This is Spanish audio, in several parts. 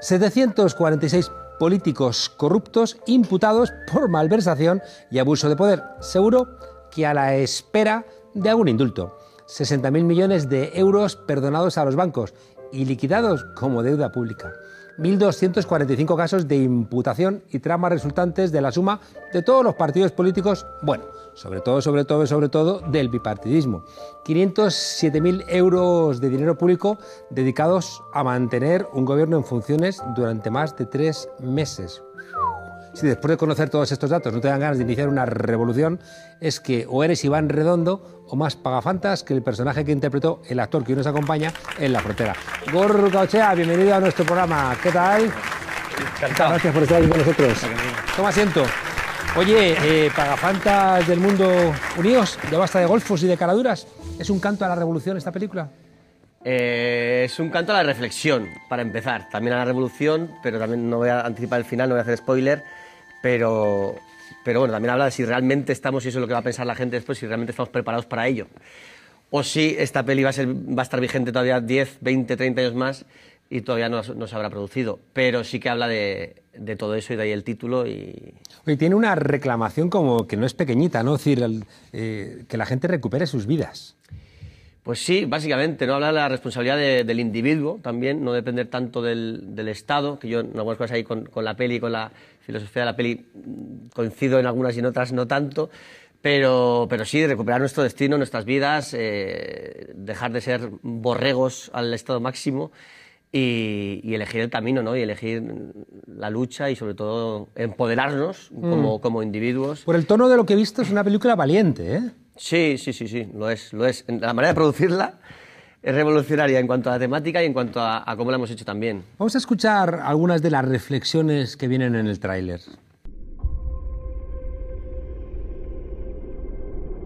746 políticos corruptos imputados por malversación y abuso de poder, seguro que a la espera de algún indulto. 60.000 millones de euros perdonados a los bancos y liquidados como deuda pública. 1.245 casos de imputación y tramas resultantes de la suma de todos los partidos políticos, bueno, sobre todo, sobre todo, sobre todo del bipartidismo. 507.000 euros de dinero público dedicados a mantener un gobierno en funciones durante más de tres meses. Si después de conocer todos estos datos no te dan ganas de iniciar una revolución, es que o eres Iván Redondo o más pagafantas que el personaje que interpretó el actor que hoy nos acompaña en La Frontera. Gorruca Ochea, bienvenido a nuestro programa. ¿Qué tal? Encantado. Gracias por estar aquí con nosotros. Toma asiento. Oye, eh, pagafantas del mundo unidos, ya basta de golfos y de caraduras. ¿Es un canto a la revolución esta película? Eh, es un canto a la reflexión, para empezar. También a la revolución, pero también no voy a anticipar el final, no voy a hacer spoiler. Pero, bueno, también habla de si realmente estamos, y eso es lo que va a pensar la gente después, si realmente estamos preparados para ello o si esta peli va a, va a, estar vigente todavía 10, 20, 30 años más y todavía no, se habrá producido. Pero sí que habla de, todo eso y de ahí el título. Y... tiene una reclamación como que no es pequeñita, ¿no? decir, eh, que la gente recupere sus vidas. Pues sí, básicamente, ¿no? Habla de la responsabilidad del individuo también, no depender tanto del, Estado, que yo en algunas cosas ahí con, la peli, y con la filosofía de la peli, mm, coincido en algunas y en otras no tanto. Pero, pero, sí, recuperar nuestro destino, nuestras vidas, eh, dejar de ser borregos al estado máximo y, elegir el camino, ¿no? Y elegir la lucha y sobre todo empoderarnos mm. como, individuos. Por el tono de lo que he visto es una película valiente, ¿eh? Sí, sí, sí, sí, lo es, lo es. La manera de producirla es revolucionaria en cuanto a la temática y en cuanto a, a cómo la hemos hecho también. Vamos a escuchar algunas de las reflexiones que vienen en el tráiler.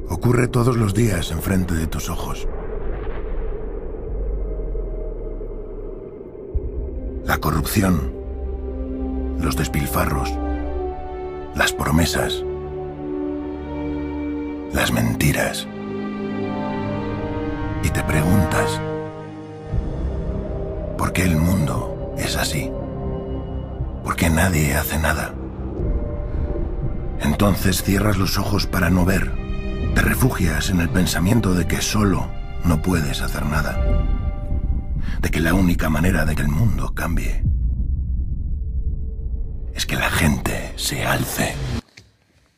Ocurre todos los días enfrente de tus ojos. la corrupción, los despilfarros, las promesas, las mentiras. Y te preguntas, ¿por qué el mundo es así? ¿Por qué nadie hace nada? Entonces cierras los ojos para no ver, te refugias en el pensamiento de que solo no puedes hacer nada de que la única manera de que el mundo cambie es que la gente se alce.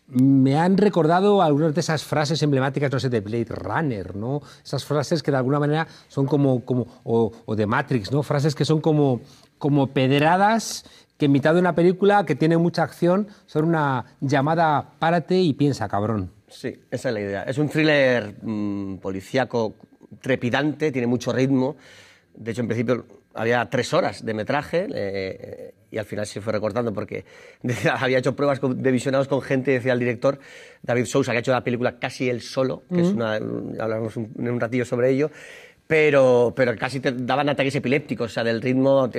Me han recordado algunas de esas frases emblemáticas, de Blade Runner, ¿no? Esas frases que de alguna manera son como, como o, de Matrix, ¿no? Frases que son como, como pedradas que en mitad de una película que tiene mucha acción son una llamada párate y piensa, cabrón. Sí, esa es la idea. Es un thriller mm, policíaco trepidante, tiene mucho ritmo. De hecho, en principio había tres horas de metraje eh, y al final se fue recortando porque había hecho pruebas de visionados con gente, decía el director David Sousa, que ha hecho la película casi él solo, que es una, hablamos un, un ratillo sobre ello, pero, casi te daban ataques epilépticos, o sea, del ritmo,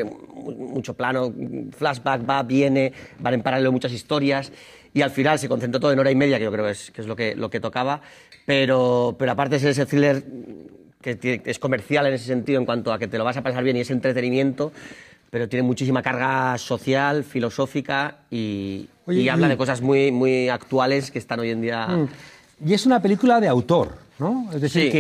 mucho plano, flashback, va, viene, van en paralelo muchas historias y al final se concentró todo en hora y media, que yo creo que es, lo, que, tocaba, pero, pero aparte es ese thriller que es comercial en ese sentido en cuanto a que te lo vas a pasar bien y es entretenimiento, pero tiene muchísima carga social, filosófica y, habla de cosas muy, muy actuales que están hoy en día... Mm. Y es una película de autor. Es decir,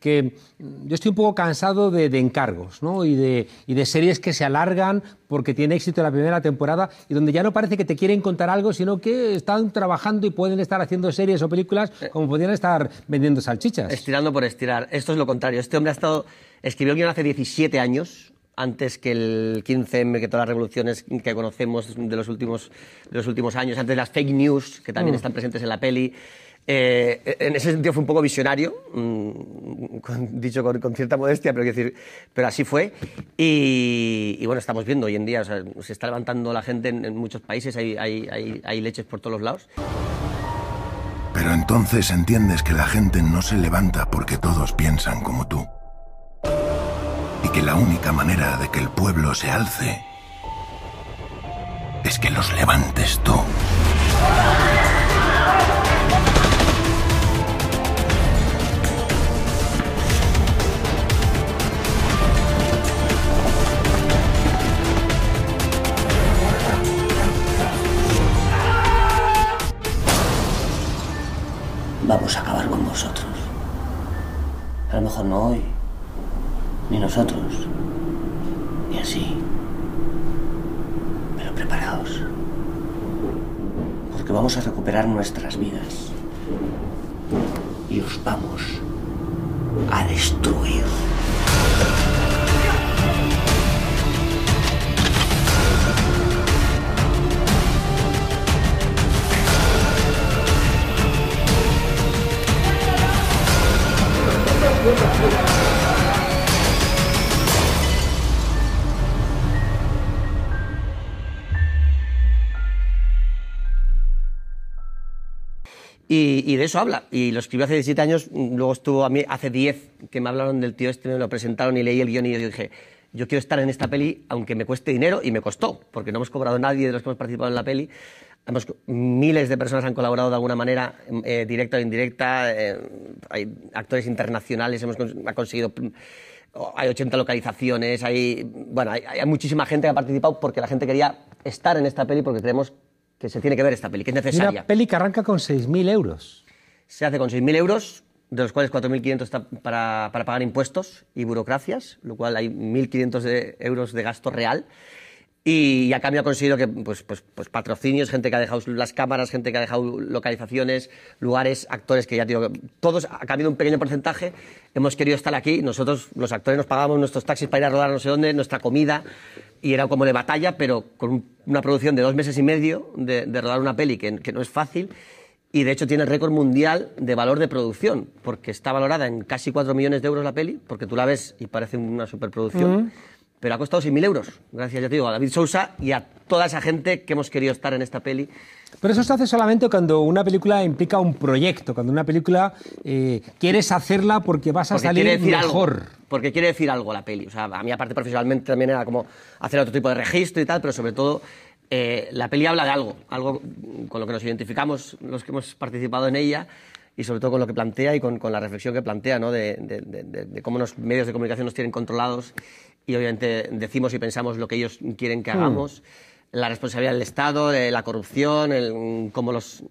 que, yo estoy un poco cansado de, encargos, Y de, series que se alargan porque tiene éxito la primera temporada y donde ya no parece que te quieren contar algo, sino que están trabajando y pueden estar haciendo series o películas eh. como podrían estar vendiendo salchichas. Estirando por estirar. Esto es lo contrario. Este hombre ha estado... Escribió el hace 17 años, antes que el 15M, que todas las revoluciones que conocemos de los últimos, años, antes de las fake news, que también mm. están presentes en la peli. Eh, en ese sentido fue un poco visionario, mm, dicho con, cierta modestia, pero, decir, pero así fue. Y, bueno, estamos viendo hoy en día, se está levantando la gente en, muchos países, hay, hay leches por todos lados. Pero entonces entiendes que la gente no se levanta porque todos piensan como tú. Y que la única manera de que el pueblo se alce es que los levantes tú. vamos a acabar con vosotros. A lo mejor no hoy, ni nosotros, ni así. Pero preparaos, porque vamos a recuperar nuestras vidas y os vamos a destruir. y de eso habla. Y lo escribió hace 17 años, luego estuvo a mí hace 10 que me hablaron del tío este, me lo presentaron y leí el guión y yo dije, yo quiero estar en esta peli aunque me cueste dinero y me costó, porque no hemos cobrado a nadie de los que hemos participado en la peli. miles de personas han colaborado de alguna manera, eh, directa o indirecta. Eh, hay actores internacionales, hemos conseguido. Mm, hay 80 localizaciones, hay, bueno, hay, hay muchísima gente que ha participado porque la gente quería estar en esta peli porque creemos que se tiene que ver esta peli, que es necesaria. Una peli que arranca con 6.000 euros. Se hace con 6.000 euros, de los cuales 4.500 está para, para pagar impuestos y burocracias, lo cual hay 1.500 euros de gasto real. Y a cambio ha conseguido que pues, pues, pues, patrocinios, gente que ha dejado las cámaras, gente que ha dejado localizaciones, lugares, actores que ya digo, todos ha cambiado un pequeño porcentaje. Hemos querido estar aquí. Nosotros, los actores, nos pagábamos nuestros taxis para ir a rodar no sé dónde, nuestra comida, y era como de batalla, pero con una producción de dos meses y medio de, rodar una peli, que, no es fácil. Y de hecho tiene el récord mundial de valor de producción, porque está valorada en casi cuatro millones de euros la peli, porque tú la ves y parece una superproducción pero ha costado 6.000 euros. Gracias, ya te digo, a David Sousa y a toda esa gente que hemos querido estar en esta peli. Pero eso se hace solamente cuando una película implica un proyecto, cuando una película eh, quieres hacerla porque vas a salir mejor. porque quiere decir algo la peli. sea, a mí, aparte profesionalmente, también era como hacer otro tipo de registro y tal, pero sobre todo eh, la peli habla de algo, algo con lo que nos identificamos los que hemos participado en ella y sobre todo con lo que plantea y con, la reflexión que plantea, de, cómo los medios de comunicación nos tienen controlados y obviamente decimos y pensamos lo que ellos quieren que hmm. hagamos. La responsabilidad del Estado, de la corrupción, cómo, los,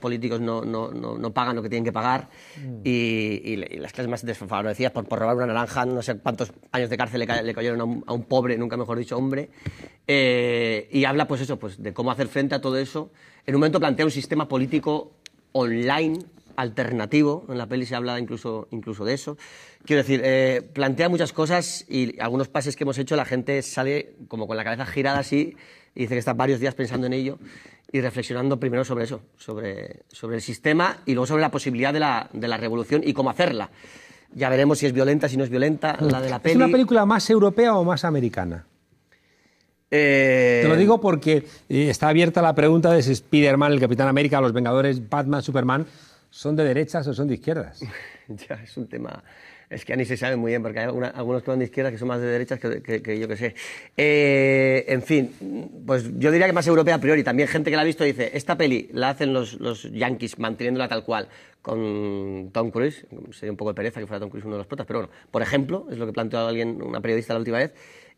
políticos no, pagan lo que tienen que pagar hmm. y, las clases más desfavorecidas por, por, robar una naranja, no sé cuántos años de cárcel le, cayeron a un, pobre, nunca mejor dicho, hombre. Eh, y habla pues eso, pues de cómo hacer frente a todo eso. En un momento plantea un sistema político online alternativo, en la peli se habla incluso, incluso de eso. Quiero decir, eh, plantea muchas cosas y algunos pases que hemos hecho la gente sale como con la cabeza girada así y dice que está varios días pensando en ello y reflexionando primero sobre eso, sobre, el sistema y luego sobre la posibilidad de la, revolución y cómo hacerla. Ya veremos si es violenta, si no es violenta, la de la peli. ¿Es una película más europea o más americana? Eh, Te lo digo porque eh, está abierta la pregunta de si Spider-Man, el Capitán América, los Vengadores, Batman, Superman ¿Son de derechas o son de izquierdas? ya, es un tema... Es que ni se sabe muy bien, porque hay algunos que van de izquierdas que son más de derechas que, yo que sé. Eh, en fin, pues yo diría que más europea a priori. También gente que la ha visto dice, esta peli la hacen los, yankees manteniéndola tal cual con Tom Cruise. Sería un poco de pereza que fuera Tom Cruise uno de los protas, pero bueno, por ejemplo, es lo que planteó alguien, una periodista la última vez,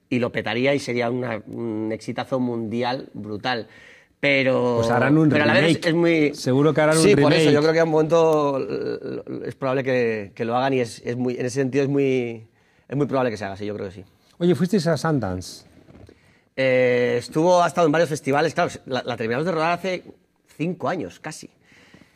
y lo petaría y sería una, un exitazo mundial brutal. Pero, pues pero a la vez es, muy... Seguro que harán un remake. Sí, por eso yo creo que a un momento es probable que, lo hagan y es, en ese sentido es muy, es muy probable que se haga, sí, yo creo que sí. Oye, fuisteis a Sundance. Eh, estuvo, ha estado en varios festivales, claro, la, terminamos de rodar hace cinco años, casi.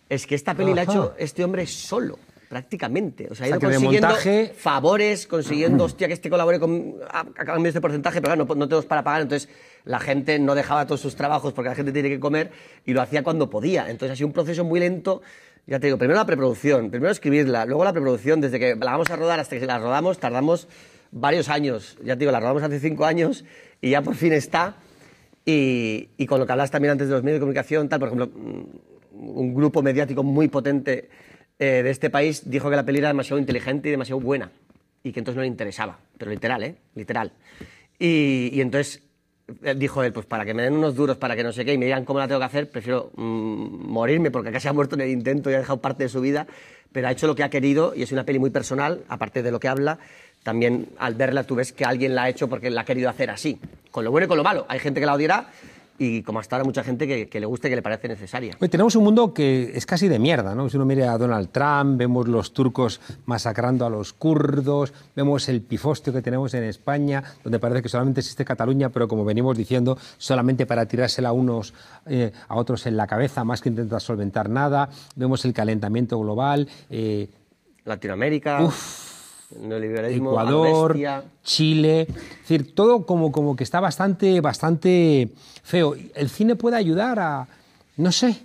Es que esta peli la ha hecho este hombre solo, prácticamente. O sea, ha ido consiguiendo favores, consiguiendo, hostia, que este colabore con, a, de cambio de este porcentaje, pero claro, no, no tenemos para pagar, entonces la gente no dejaba todos sus trabajos porque la gente tiene que comer y lo hacía cuando podía. Entonces ha sido un proceso muy lento. Ya te digo, primero la preproducción, primero escribirla, luego la preproducción, desde que la vamos a rodar hasta que la rodamos tardamos varios años. Ya te digo, la rodamos hace cinco años y ya por fin está. Y, con lo que hablas también antes de los medios de comunicación, tal, por ejemplo, mm, un grupo mediático muy potente eh, de este país dijo que la peli era demasiado inteligente y demasiado buena y que entonces no le interesaba, pero literal, ¿eh? Literal. y entonces dijo él, pues para que me den unos duros, para que no sé qué, y me digan cómo la tengo que hacer, prefiero mm, morirme, porque casi ha muerto en el intento y ha dejado parte de su vida, pero ha hecho lo que ha querido y es una peli muy personal, aparte de lo que habla, también al verla tú ves que alguien la ha hecho porque la ha querido hacer así, con lo bueno y con lo malo. Hay gente que la odiará, y como hasta ahora mucha gente que, le guste, que le parece necesaria. tenemos un mundo que es casi de mierda, ¿no? Si uno mira a Donald Trump, vemos los turcos masacrando a los kurdos, vemos el pifostio que tenemos en España, donde parece que solamente existe Cataluña, pero como venimos diciendo, solamente para tirársela a unos eh, a otros en la cabeza, más que intentar solventar nada. Vemos el calentamiento global. Eh, Latinoamérica. Uf neoliberalismo, Ecuador, Chile, es decir, todo como, que está bastante, bastante feo. El cine puede ayudar a, no sé,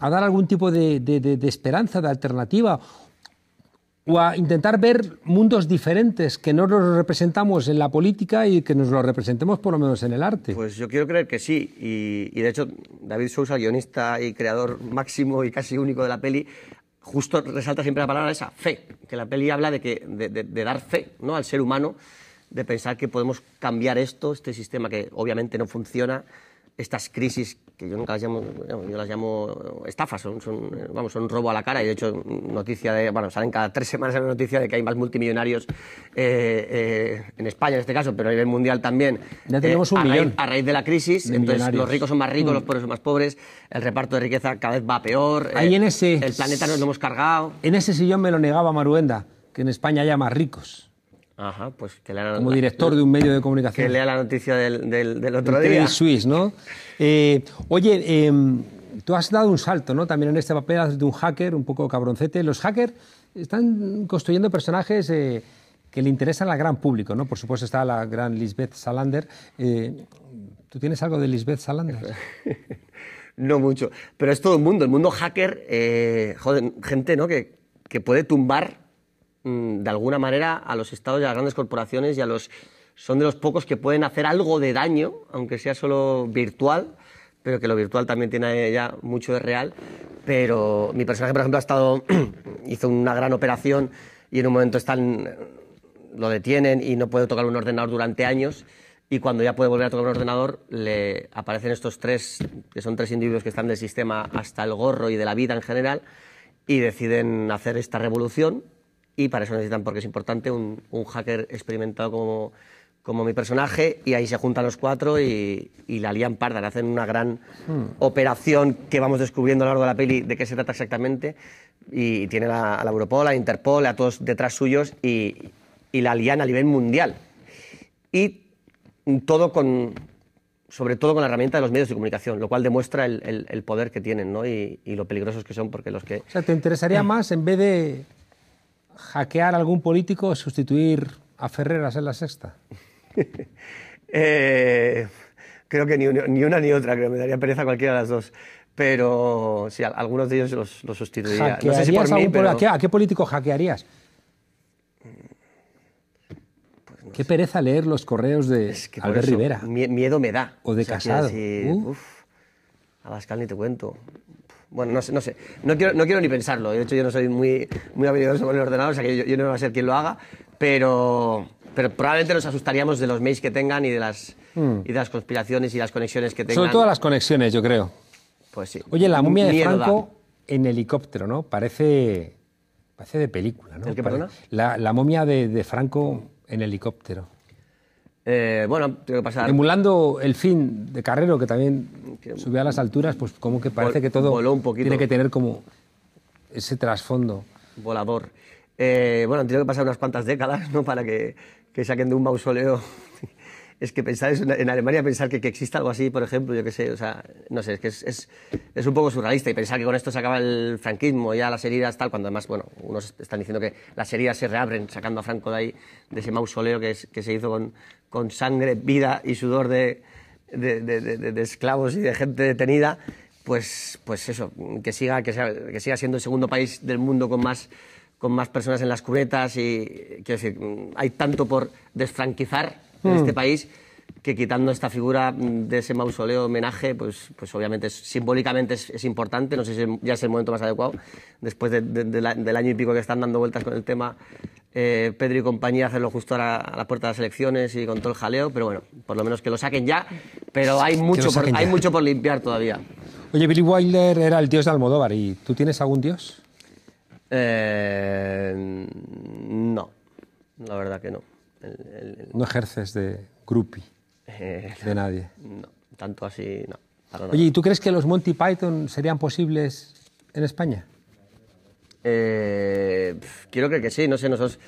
a dar algún tipo de, esperanza, de alternativa, o a intentar ver mundos diferentes que no los representamos en la política y que nos los representemos por lo menos en el arte. Pues yo quiero creer que sí, y, y de hecho David Sousa, guionista y creador máximo y casi único de la peli, justo resalta siempre la palabra esa, fe, que la peli habla de, que, de, dar fe ¿no? al ser humano, de pensar que podemos cambiar esto, este sistema que obviamente no funciona, estas crisis que yo nunca las llamo, yo llamo eh, estafas, son, eh, vamos, son robo a la cara y de hecho noticia de, bueno, salen cada tres semanas la noticia de que hay más multimillonarios eh, en España en este caso, pero a nivel mundial también. Ya tenemos un a millón. Raíz, a raíz de la crisis, entonces los ricos son más ricos, mm. los pobres son más pobres, el reparto de riqueza cada vez va peor. en ese... El planeta nos lo hemos cargado. En ese sillón me lo negaba Maruenda, que en España haya más ricos. Ajá, pues que Como director de un medio de comunicación. Que lea la noticia del, del, del otro el día. Swiss, ¿no? Eh, oye, em, tú has dado un salto, ¿no? También en este papel de un hacker, un poco cabroncete. Los hackers están construyendo personajes eh, que le interesan al gran público, ¿no? Por supuesto está la gran Lisbeth Salander. Eh, ¿Tú tienes algo de Lisbeth Salander? no mucho, pero es todo el mundo. El mundo hacker, joder, gente, ¿no? Que, que puede tumbar Mm, de alguna manera a los estados y a las grandes corporaciones y a los son de los pocos que pueden hacer algo de daño, aunque sea solo virtual, pero que lo virtual también tiene ya mucho de real. Pero mi personaje, por ejemplo, ha estado hizo una gran operación y en un momento están lo detienen y no puede tocar un ordenador durante años y cuando ya puede volver a tocar un ordenador le aparecen estos tres que son tres individuos que están del sistema hasta el gorro y de la vida en general y deciden hacer esta revolución y para eso necesitan, porque es importante, un, hacker experimentado como, como, mi personaje y ahí se juntan los cuatro y, la lían parda, le hacen una gran hmm. operación que vamos descubriendo a lo largo de la peli de qué se trata exactamente y tiene a, la Europol, a Interpol, a todos detrás suyos y, la lían a nivel mundial. Y todo con, sobre todo con la herramienta de los medios de comunicación, lo cual demuestra el, poder que tienen ¿no? y, y, lo peligrosos que son, porque los que... O sea, te interesaría mm. más en vez de hackear a algún político, o sustituir a Ferreras en la sexta? Eh, creo que ni una, ni otra, me daría pereza cualquiera de las dos. Pero sí, algunos de ellos los, sustituiría. ¿A, qué, político hackearías? Pues qué pereza leer los correos de Albert Rivera. Miedo me da. O de Casado. A ni te cuento. Bueno, no sé, no sé. No quiero, ni pensarlo. De hecho, yo no soy muy, muy habilidoso con el ordenador, o sea que yo, no voy a ser quien lo haga, pero, probablemente nos asustaríamos de los mails que tengan y de las, hmm. y de las conspiraciones y las conexiones que tengan. Sobre todo las conexiones, yo creo. Pues sí. Oye, la momia de Franco en helicóptero, ¿no? Parece, parece de película, ¿no? La, momia de Franco en helicóptero. Eh, bueno, tengo que pasar. Emulando el fin de Carrero, que también subió a las alturas, pues como que parece que todo tiene que tener como ese trasfondo. Volador. Eh, bueno, han tenido que pasar unas cuantas décadas ¿no? para que, que saquen de un mausoleo es que pensar en Alemania, pensar que, que exista algo así, por ejemplo, yo qué sé, o sea, no sé, es que es, es, un poco surrealista y pensar que con esto se acaba el franquismo, y ya las heridas, tal, cuando además, bueno, unos están diciendo que las heridas se reabren sacando a Franco de ahí, de ese mausoleo que, que se hizo con, con sangre, vida y sudor de, de, esclavos y de gente detenida, pues, pues eso, que siga, que, sea, que siga siendo el segundo país del mundo con más con más personas en las cubetas y quiero decir, hay tanto por desfranquizar en este hmm. país que quitando esta figura mm, de ese mausoleo homenaje, pues, pues obviamente simbólicamente es, importante, no sé si ya es el momento más adecuado, después del año y pico que están dando vueltas con el tema eh, Pedro y compañía, hacerlo justo a la, puerta de las elecciones y con todo el jaleo, pero bueno, por lo menos que lo saquen ya, pero hay mucho, por, hay mucho por limpiar todavía. Oye, Billy Wilder era el dios de Almodóvar, ¿y tú tienes algún dios? Eh, no, la verdad que no. No ejerces de grupi eh, de nadie. No, tanto así, no. Oye, ¿y tú crees que los Monty Python serían posibles en España? Eh, quiero creer que sí, no sé, nosotros,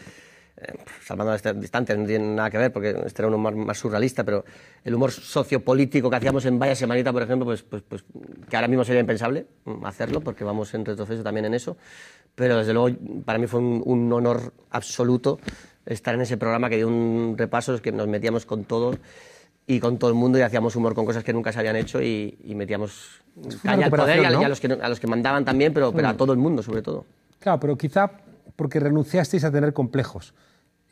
eh, salvando las distancias, no tiene nada que ver, porque este era un humor más surrealista, pero el humor sociopolítico que hacíamos en Vaya Semanita, por ejemplo, pues, pues, pues que ahora mismo sería impensable mm, hacerlo, porque vamos en retroceso también en eso, pero desde luego para mí fue un honor absoluto estar en ese programa que dio un repaso, es que nos metíamos con todo y con todo el mundo y hacíamos humor con cosas que nunca se habían hecho y, metíamos caña al poder a, los que, mandaban también, pero, a mm. todo el mundo sobre todo. Claro, pero quizá porque renunciasteis a tener complejos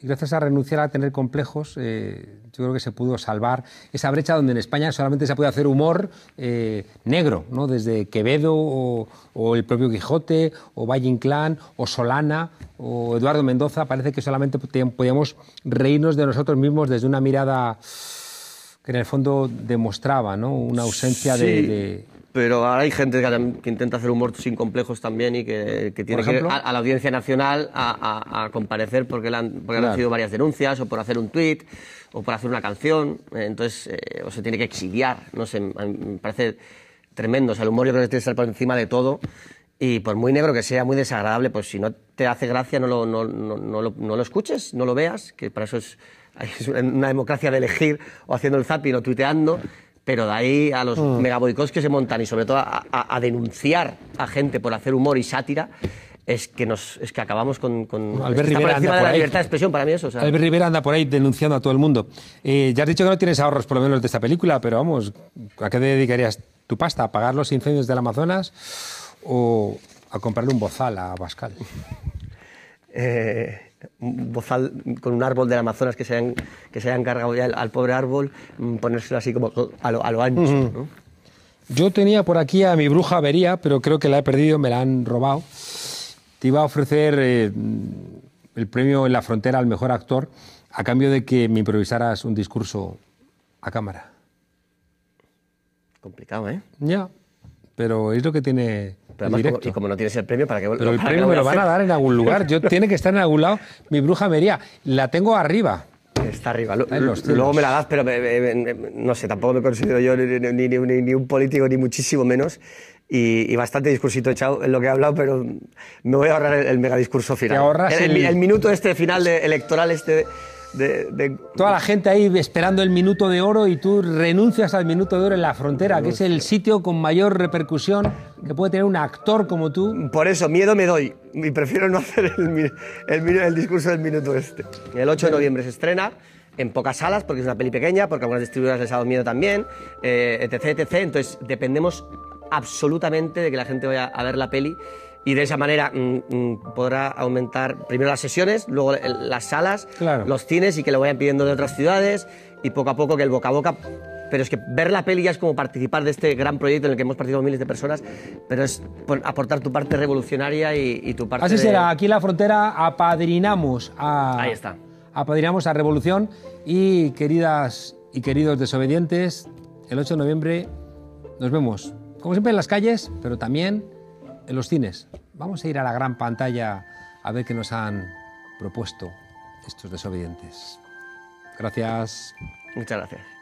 y gracias a renunciar a tener complejos, eh, yo creo que se pudo salvar esa brecha donde en España solamente se puede hacer humor eh, negro, ¿no? desde Quevedo o, el propio Quijote o Valle Inclán o Solana o Eduardo Mendoza, parece que solamente podíamos reírnos de nosotros mismos desde una mirada que en el fondo demostraba una ausencia de pero hay gente que, intenta hacer humor sin complejos también y que, tiene que ir a, la Audiencia Nacional a, comparecer porque, han, porque varias denuncias o por hacer un tweet o por hacer una canción. Eh, entonces, eh, o se tiene que exiliar. No sé, me parece tremendo. O sea, el humor yo creo que tiene que estar por encima de todo. Y por muy negro que sea, muy desagradable, pues si no te hace gracia, no lo, no, no, no, lo, escuches, no lo veas, que para eso es, es una democracia de elegir o haciendo el zapping o tuiteando pero de ahí a los mm. que se montan y sobre todo a, denunciar a gente por hacer humor y sátira, es que, nos, es que acabamos con... con de la libertad de expresión para mí eso. Albert Rivera anda por ahí denunciando a todo el mundo. Eh, ya has dicho que no tienes ahorros, por lo menos, de esta película, pero vamos, ¿a qué dedicarías tu pasta? ¿A pagar los incendios del Amazonas o a comprarle un bozal a Pascal? Eh, con un árbol del Amazonas que se hayan, que se hayan cargado ya al, pobre árbol, mm, ponérselo así como a lo, ancho. Yo tenía por aquí a mi bruja vería, pero creo que la he perdido, me la han robado. Te iba a ofrecer eh, mm, el premio en la frontera al mejor actor a cambio de que me improvisaras un discurso a cámara. Complicado, ¿eh? Ya, pero es lo que tiene y como no tienes el premio, ¿para qué Pero el premio me lo van a dar en algún lugar. Yo tiene que estar en algún lado mi bruja mería La tengo arriba. Está arriba. Luego me la das, pero no sé, tampoco me considero yo ni, un político, ni muchísimo menos. Y, bastante discursito echado en lo que he hablado, pero me voy a ahorrar el, mega discurso final. el, minuto este final electoral este de, Toda la gente ahí esperando el minuto de oro y tú renuncias al minuto de oro en la frontera, que es el sitio con mayor repercusión que puede tener un actor como tú. Por eso, miedo me doy y prefiero no hacer el, el, discurso del minuto este. El 8 de noviembre se estrena en pocas salas porque es una peli pequeña, porque algunas distribuidoras les ha dado miedo también, eh, etc. Entonces dependemos absolutamente de que la gente vaya a ver la peli y de esa manera mm, mm, podrá aumentar primero las sesiones, luego las salas, los cines y que lo vayan pidiendo de otras ciudades y poco a poco que el boca a boca... Pero es que ver la peli ya es como participar de este gran proyecto en el que hemos participado miles de personas, pero es aportar tu parte revolucionaria y, tu parte... Así será, aquí en la frontera apadrinamos a... Ahí está. Apadrinamos a Revolución y queridas y queridos desobedientes, el 8 de noviembre nos vemos, como siempre en las calles, pero también en los cines. Vamos a ir a la gran pantalla a ver qué nos han propuesto estos desobedientes. Gracias. Muchas gracias.